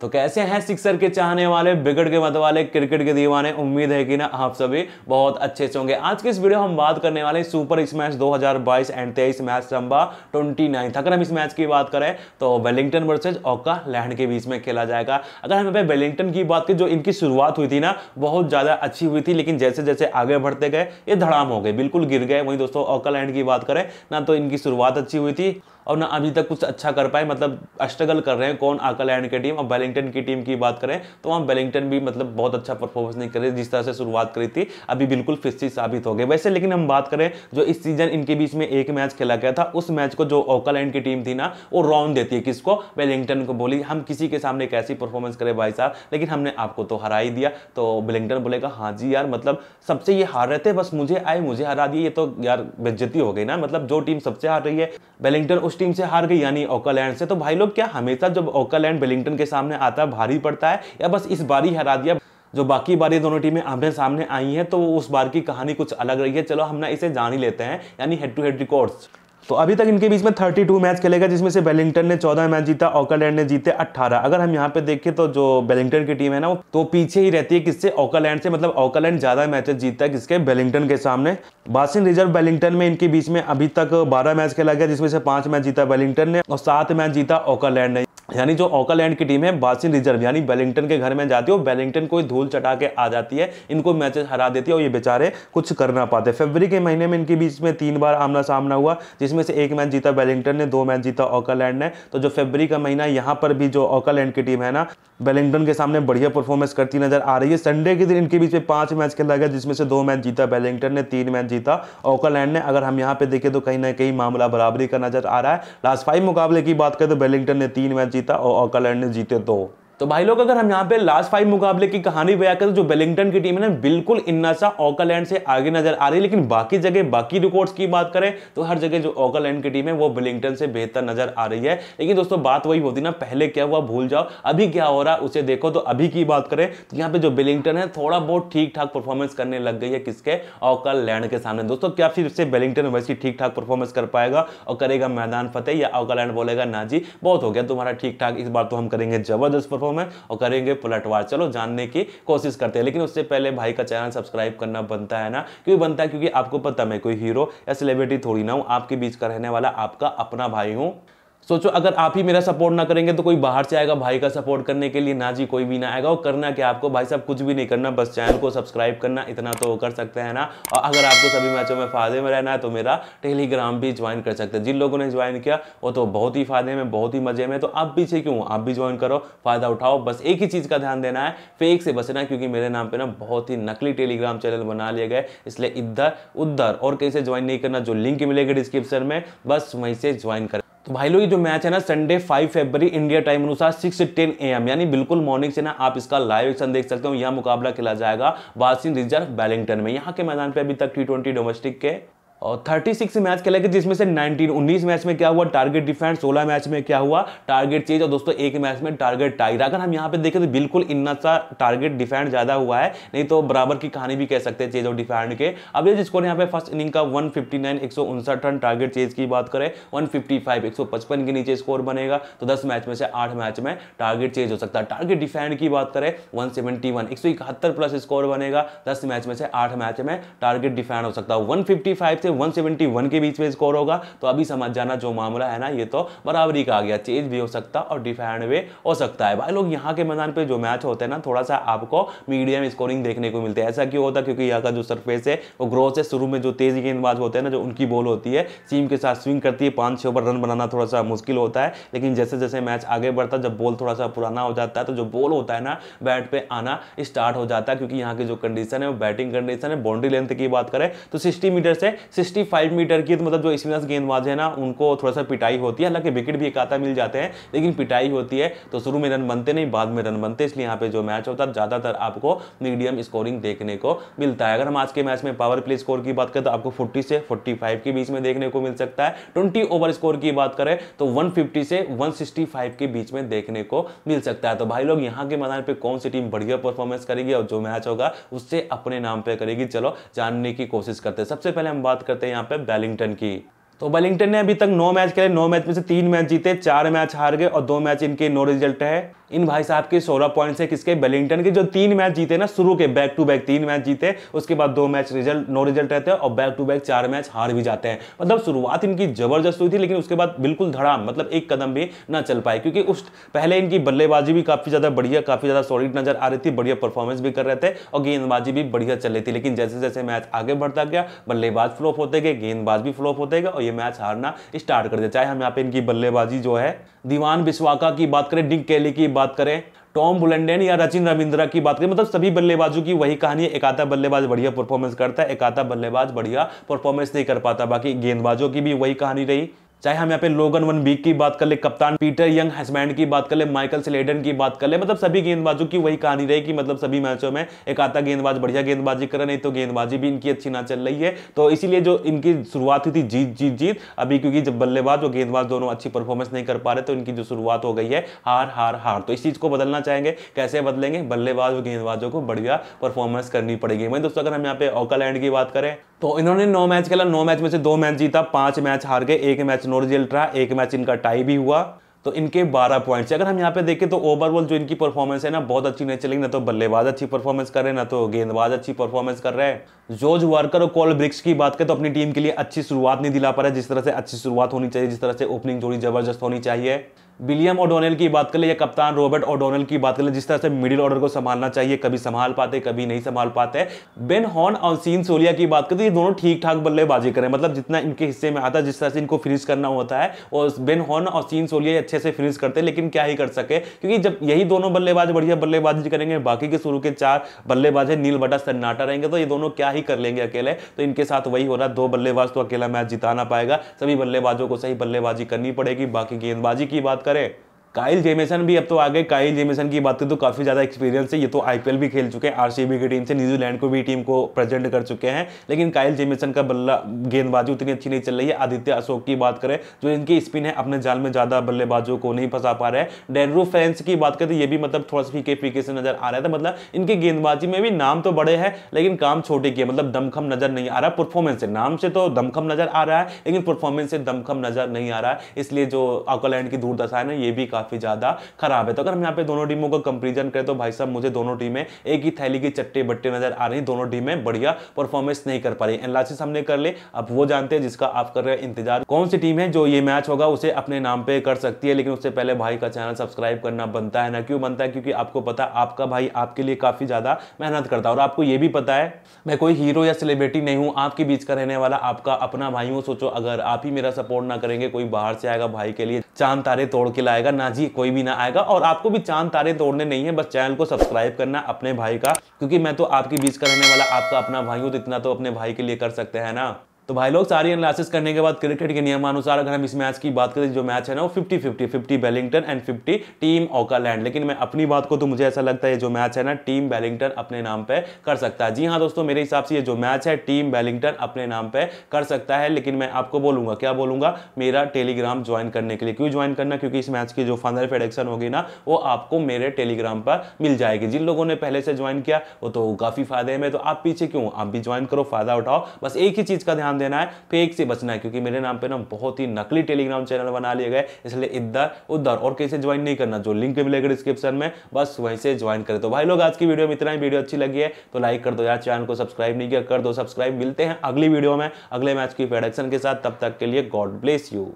तो कैसे हैं सिक्सर के चाहने वाले बिगड़ के मत वाले क्रिकेट के दीवाने उम्मीद है कि ना आप सभी बहुत अच्छे से होंगे आज के इस वीडियो हम बात करने वाले सुपर स्मैश 2022 एंड 23 मैच संभा 29 अगर हम इस मैच की बात करें तो वेलिंगटन वर्सेज ओका लैंड के बीच में खेला जाएगा अगर हम वेलिंगटन की बात की जो इनकी शुरुआत हुई थी ना बहुत ज़्यादा अच्छी हुई थी लेकिन जैसे जैसे आगे बढ़ते गए ये धड़ाम हो गए बिल्कुल गिर गए वहीं दोस्तों ओका लैंड की बात करें ना तो इनकी शुरुआत अच्छी हुई थी और ना अभी तक कुछ अच्छा कर पाए मतलब स्ट्रगल कर रहे हैं कौन आकलैंड की टीम और बेलिंगटन की टीम की बात करें तो वहाँ बेलिंगटन भी मतलब बहुत अच्छा परफॉर्मेंस नहीं कर रही जिस तरह से शुरुआत करी थी अभी बिल्कुल फिस्सी साबित हो गए वैसे लेकिन हम बात करें जो इस सीजन इनके बीच में एक मैच खेला गया था उस मैच को जो ओकालैंड की टीम थी ना वो राउंड देती है किसको वेलिंगटन को बोली हम किसी के सामने कैसी परफॉर्मेंस करें भाई साहब लेकिन हमने आपको तो हरा ही दिया तो बेलिंगटन बोलेगा हाँ जी यार मतलब सबसे ये हार रहे थे बस मुझे आए मुझे हरा दिए ये तो यार बेज्जती हो गई ना मतलब जो टीम सबसे हार रही है बेलिंगटन उस टीम से हार गई यानी ओकालैंड से तो भाई लोग क्या हमेशा जब ओकालैंड बेलिंगटन के सामने आता है भारी पड़ता है या बस इस बार ही हरा दिया जो बाकी बारी दोनों टीमें आमने सामने आई हैं तो उस बार की कहानी कुछ अलग रही है चलो हम ना इसे जान ही लेते हैं यानी हेड टू हेड रिकॉर्ड्स तो अभी तक इनके बीच में 32 मैच खेलेगा जिसमें से वेलिंगटन ने 14 मैच जीता ऑकलैंड ने जीते 18 अगर हम यहाँ पे देखें तो जो बेलिंगटन की टीम है ना वो तो पीछे ही रहती है किससे ऑकलैंड से मतलब ऑकलैंड ज़्यादा मैचेस जीतता है किसके वेलिंगटन के सामने बासिन रिजर्व वेलिंगटन में इनके बीच में अभी तक बारह मैच खेला गया जिसमें से पांच मैच जीता वेलिंगटन ने और सात मैच जीता ऑकलैंड ने यानी जो ऑकलैंड की टीम है बासिन रिजर्व यानी बेलिंगटन के घर में जाती है और बेलिंगटन कोई धूल चटा के आ जाती है इनको मैचेस हरा देती है और ये बेचारे कुछ कर ना पाते फरवरी के महीने में इनके बीच में तीन बार आमना सामना हुआ जिसमें से एक मैच जीता वेलिंगटन ने दो मैच जीता ऑकलैंड ने तो जो फेबरी का महीना यहाँ पर भी जो ऑकलैंड की टीम है ना बेलिंगटन के सामने बढ़िया परफॉर्मेंस करती नजर आ रही है संडे के दिन इनके बीच में पाँच मैच खेला गया जिसमें से दो मैच जीता बेलिंगटन ने तीन मैच जीता ऑकलैंड ने अगर हम यहाँ पर देखें तो कहीं ना कहीं मामला बराबरी का नजर आ रहा है लास्ट फाइव मुकाबले की बात करें तो बेलिंगटन ने तीन मैच जीता और अकलैंड ने जीते दो तो भाई लोग अगर हम यहाँ पे लास्ट फाइव मुकाबले की कहानी बया करें तो जो बेलिंगटन की टीम है ना बिल्कुल इन्ना सा ऑकलैंड से आगे नजर आ रही है लेकिन बाकी जगह बाकी रिकॉर्ड्स की बात करें तो हर जगह जो ऑकलैंड की टीम है वो बेलिंगटन से बेहतर नजर आ रही है लेकिन दोस्तों बात वही होती ना पहले क्या हुआ भूल जाओ अभी क्या हो रहा है उसे देखो तो अभी की बात करें तो यहाँ पे जो बेलिंगटन है थोड़ा बहुत ठीक ठाक परफॉर्मेंस करने लग गई है किसके ऑकलैंड के सामने दोस्तों क्या फिर से बेलिंगटन वैसे ठीक ठाक परफॉर्मेंस कर पाएगा और करेगा मैदान फतेह या ऑकलैंड बोलेगा ना जी बहुत हो गया तुम्हारा ठीक ठाक इस बार तो हम करेंगे जबरदस्त परफॉर्म प्लेटफॉर्म है और करेंगे पलटवार चलो जानने की कोशिश करते हैं लेकिन उससे पहले भाई का चैनल सब्सक्राइब करना बनता है ना क्यों बनता है क्योंकि आपको पता मैं कोई हीरो या सेलिब्रिटी थोड़ी ना हूँ आपके बीच का रहने वाला आपका अपना भाई हूँ सोचो अगर आप ही मेरा सपोर्ट ना करेंगे तो कोई बाहर से आएगा भाई का सपोर्ट करने के लिए ना जी कोई भी ना आएगा और करना क्या आपको भाई साहब कुछ भी नहीं करना बस चैनल को सब्सक्राइब करना इतना तो कर सकते हैं ना और अगर आपको सभी मैचों में फायदे में रहना है तो मेरा टेलीग्राम भी ज्वाइन कर सकते हैं जिन लोगों ने ज्वाइन किया वो तो बहुत ही फायदे में बहुत ही मजे में तो आप पीछे क्यों आप भी ज्वाइन करो फायदा उठाओ बस एक ही चीज़ का ध्यान देना है फेक से बचना क्योंकि मेरे नाम पर ना बहुत ही नकली टेलीग्राम चैनल बना लिए गए इसलिए इधर उधर और कहीं से ज्वाइन नहीं करना जो लिंक मिलेगा डिस्क्रिप्शन में बस वहीं से ज्वाइन कर तो भाई लोग जो मैच है ना Sunday five Feb India time अनुसार सिक्स टेन ए एम यानी बिल्कुल मॉर्निंग से ना आप इसका लाइव एक्शन देख सकते हो यह मुकाबला खेला जाएगा वासिन रिजर्व बैलिंगटन में यहाँ के मैदान पर अभी तक टी डोमेस्टिक के और 36 मैच खेले गए जिसमें से 19 19 मैच में क्या हुआ टारगेट डिफेंस 16 मैच में क्या हुआ टारगेट चेज और दोस्तों एक मैच में टारगेट टाइगर अगर हम यहाँ पे देखें तो बिल्कुल इन्ना सा टारगेट डिफेंड ज़्यादा हुआ है नहीं तो बराबर की कहानी भी कह सकते हैं चेज और डिफेंड के अब ये जिसको यहाँ पे फर्स्ट इनिंग का one fifty run target chase की बात करें वन फिफ्टी के नीचे स्कोर बनेगा तो दस मैच में से आठ मैच में टारगेट चेज हो सकता है टारगेट डिफेंड की बात करें वन सेवेंटी प्लस स्कोर बनेगा दस मैच में से आठ मैच में टारगेट डिफेंड हो सकता है वन से से 171 के बीच में स्कोर होगा तो अभी समझ जाना जो मामला है ना ये तो बराबरी का आ गया चेज भी हो सकता और डिफेंड भी हो सकता है भाई लोग यहाँ के मैदान पर जो मैच होते हैं ना थोड़ा सा आपको मीडियम स्कोरिंग देखने को मिलता है ऐसा क्यों होता है क्योंकि यहाँ का जो सरफेस है वो ग्रोथ है शुरू में जो तेज गेंदबाज होते हैं ना जो उनकी बॉल होती है टीम के साथ स्विंग करती है पाँच छः ओवर रन बनाना थोड़ा सा मुश्किल होता है लेकिन जैसे जैसे मैच आगे बढ़ता जब बॉल थोड़ा सा पुराना हो जाता है तो जो बॉल होता है ना बैट पे आना स्टार्ट हो जाता है क्योंकि यहाँ की जो कंडीशन है वो बैटिंग कंडीशन है बाउंड्री लेंथ की बात करें तो सिक्सटी मीटर से 65 मीटर की तो मतलब जो स्पिनर्स गेंदबाज है ना उनको थोड़ा सा पिटाई होती है हालांकि विकेट भी एक आता मिल जाते हैं लेकिन पिटाई होती है तो शुरू में रन बनते नहीं बाद में रन बनते इसलिए यहाँ पे जो मैच होता है ज़्यादातर आपको मीडियम स्कोरिंग देखने को मिलता है अगर हम आज के मैच में पावर प्ले स्कोर की बात करें तो आपको फोर्टी से फोर्टी के बीच में देखने को मिल सकता है ट्वेंटी ओवर स्कोर की बात करें तो वन से वन के बीच में देखने को मिल सकता है तो भाई लोग यहाँ के मैदान पर कौन सी टीम बढ़िया परफॉर्मेंस करेगी और जो मैच होगा उससे अपने नाम पर करेगी चलो जानने की कोशिश करते हैं सबसे पहले हम बात करते हैं यहाँ पे बैलिंगटन की तो बैलिंगटन ने अभी तक नौ मैच खेले नौ मैच में से तीन मैच जीते चार मैच हार गए और दो मैच इनके नो रिजल्ट है इन भाई साहब के सोलह पॉइंट्स है किसके बेलिंगटन के जो तीन मैच जीते ना शुरू के बैक टू बैक तीन मैच जीते उसके बाद दो मैच रिजल्ट नो रिजल्ट रहते हैं और बैक टू बैक चार मैच हार भी जाते हैं मतलब शुरुआत इनकी जबरदस्त हुई थी लेकिन उसके बाद बिल्कुल धड़ाम मतलब एक कदम भी ना चल पाए क्योंकि उस पहले इनकी बल्लेबाजी भी काफी ज्यादा बढ़िया काफी ज्यादा सॉलिड नजर आ रही थी बढ़िया परफॉर्मेंस भी कर रहे थे और गेंदबाजी भी बढ़िया चल रही थी लेकिन जैसे जैसे मैच आगे बढ़ता गया बल्लेबाज फ्लॉप होते गए गेंदबाज भी फ्लॉप होते गए और ये मैच हारना स्टार्ट कर दिया चाहे हम यहाँ पे इनकी बल्लेबाजी जो है दीवान बिस्वाका की बात करें डिंग कैली की बात करें टॉम बुलेंडेन या रचिन रविंद्रा की बात करें मतलब सभी बल्लेबाजों की वही कहानी है एकाता बल्लेबाज बढ़िया परफॉर्मेंस करता है एकाता बल्लेबाज बढ़िया परफॉर्मेंस नहीं कर पाता बाकी गेंदबाजों की भी वही कहानी रही चाहे हम यहाँ पे लोगन वन बीक की बात कर ले कप्तान पीटर यंग हसबैंड की बात कर ले माइकल स्लेडन की बात कर ले मतलब सभी गेंदबाजों की वही कहानी रही कि मतलब सभी मैचों में एक आता गेंदबाज बढ़िया गेंदबाजी करे नहीं तो गेंदबाजी भी इनकी अच्छी ना चल रही है तो इसीलिए जो इनकी शुरुआत हुई थी जीत जीत जीत अभी क्योंकि जब बल्लेबाज और गेंदबाज दोनों अच्छी परफॉर्मेंस नहीं कर पा रहे तो इनकी जो शुरुआत हो गई है हार हार हार तो इस चीज़ को बदलना चाहेंगे कैसे बदलेंगे बल्लेबाज और गेंदबाजों को बढ़िया परफॉर्मेंस करनी पड़ेगी वही दोस्तों अगर हम यहाँ पे ऑकालैंड की बात करें तो इन्होंने नौ मैच खेला नौ मैच में से दो मैच जीता पांच मैच हार गए एक मैच नोरजी अल्ट्रा एक मैच इनका टाई भी हुआ तो इनके 12 पॉइंट्स अगर हम यहाँ पे देखें तो ओवरऑल जो इनकी परफॉर्मेंस है ना बहुत अच्छी नहीं चलेगी ना तो बल्लेबाज अच्छी परफॉर्मेंस कर रहे हैं ना तो गेंदबाज अच्छी परफॉर्मेंस कर रहे हैं जोज वर्कर और कॉल ब्रिक्स की बात करें तो अपनी टीम के लिए अच्छी शुरुआत नहीं दिला पा रहा है जिस तरह से अच्छी शुरुआत होनी चाहिए जिस तरह से ओपनिंग जोड़ी जबरदस्त होनी चाहिए विलियम ओडोनल की बात कर ले या कप्तान रॉबर्ट ओडोनल की बात कर ले जिस तरह से मिडिल ऑर्डर को संभालना चाहिए कभी संभाल पाते कभी नहीं संभाल पाते बेन हॉर्न और सीन सोलिया की बात करें तो ये दोनों ठीक ठाक बल्लेबाजी करें मतलब जितना इनके हिस्से में आता है जिस तरह से इनको फिनिश करना होता है और बेन हॉर्न और सीन सोलिया अच्छे से फिनिश करते लेकिन क्या ही कर सके क्योंकि जब यही दोनों बल्लेबाज बढ़िया बल्लेबाजी करेंगे बाकी के शुरू के चार बल्लेबाज है नील बटा सन्नाटा रहेंगे तो ये दोनों क्या ही कर लेंगे अकेले तो इनके साथ वही हो रहा दो बल्लेबाज तो अकेला मैच जिता ना पाएगा सभी बल्लेबाजों को सही बल्लेबाजी करनी पड़ेगी बाकी गेंदबाजी की बात करें काइल जेमेसन भी अब तो आगे काइल जेमेसन की बात करें तो काफ़ी ज़्यादा एक्सपीरियंस है ये तो आईपीएल भी खेल चुके हैं आरसीबी की टीम से न्यूजीलैंड को भी टीम को प्रेजेंट कर चुके हैं लेकिन काइल जेमेसन का बल्ला गेंदबाजी उतनी अच्छी नहीं चल रही है आदित्य अशोक की बात करें जो इनकी स्पिन है अपने जाल में ज़्यादा बल्लेबाजों को नहीं फंसा पा रहे हैं डेनरू फ्रेंस की बात करें तो ये भी मतलब थोड़ा सा फीके फीके से नजर आ रहा था तो मतलब इनकी गेंदबाजी में भी नाम तो बड़े हैं लेकिन काम छोटे किए मतलब दमखम नजर नहीं आ रहा परफॉर्मेंस से नाम से तो दमखम नजर आ रहा है लेकिन परफॉर्मेंस से दमखम नजर नहीं आ रहा है इसलिए जो ऑकलैंड की दूरदशा है ना ये भी काफ़ी ज़्यादा खराब है तो अगर हम यहाँ पे दोनों टीमों का कंपेरिजन करें तो भाई साहब मुझे दोनों टीमें एक ही थैली की चट्टे बट्टे नजर आ रही दोनों टीमें बढ़िया परफॉर्मेंस नहीं कर पा रही एनालिसिस हमने कर ले अब वो जानते हैं जिसका आप कर रहे हैं इंतजार कौन सी टीम है जो ये मैच होगा उसे अपने नाम पे कर सकती है लेकिन उससे पहले भाई का चैनल सब्सक्राइब करना बनता है ना क्यों बनता है क्योंकि आपको पता आपका भाई आपके लिए काफ़ी ज़्यादा मेहनत करता है और आपको ये भी पता है मैं कोई हीरो या सेलिब्रिटी नहीं हूँ आपके बीच का रहने वाला आपका अपना भाई हूँ सोचो अगर आप ही मेरा सपोर्ट ना करेंगे कोई बाहर से आएगा भाई के लिए चांद तारे तोड़ के लाएगा ना जी कोई भी ना आएगा और आपको भी चांद तारे तोड़ने नहीं है बस चैनल को सब्सक्राइब करना अपने भाई का क्योंकि मैं तो आपके बीच का रहने वाला आपका अपना भाई हूँ तो इतना तो अपने भाई के लिए कर सकते हैं ना तो भाई लोग सारी एनालिसिस करने के बाद क्रिकेट के नियमानुसार अगर हम इस मैच की बात करें जो मैच है ना वो fifty fifty fifty Wellington and fifty team Auckland लेकिन मैं अपनी बात को तो मुझे ऐसा लगता है जो मैच है ना टीम बेलिंगटन अपने नाम पे कर सकता है जी हाँ दोस्तों मेरे हिसाब से ये जो मैच है टीम बेलिंगटन अपने नाम पर कर सकता है लेकिन मैं आपको बोलूंगा क्या बोलूंगा मेरा टेलीग्राम ज्वाइन करने के लिए क्यों ज्वाइन करना क्योंकि इस मैच की जो फाइनल प्रेडिक्शन होगी ना वो आपको मेरे टेलीग्राम पर मिल जाएगी जिन लोगों ने पहले से ज्वाइन किया वो तो काफ़ी फायदे में तो आप पीछे क्यों आप भी ज्वाइन करो फायदा उठाओ बस एक ही चीज़ का ध्यान देना है फेक से बचना है क्योंकि मेरे नाम पे ना बहुत ही नकली टेलीग्राम चैनल बना लिए गए इसलिए इधर उधर और कैसे ज्वाइन नहीं करना जो लिंक मिलेगा डिस्क्रिप्शन में बस वहीं से ज्वाइन करें तो भाई लोग आज की वीडियो में इतना ही वीडियो अच्छी लगी है तो लाइक कर दो यार चैनल को सब्सक्राइब नहीं किया कर दो सब्सक्राइब मिलते हैं अगली वीडियो में अगले मैच की प्रोडक्शन के साथ तब तक के लिए गॉड ब्लेस यू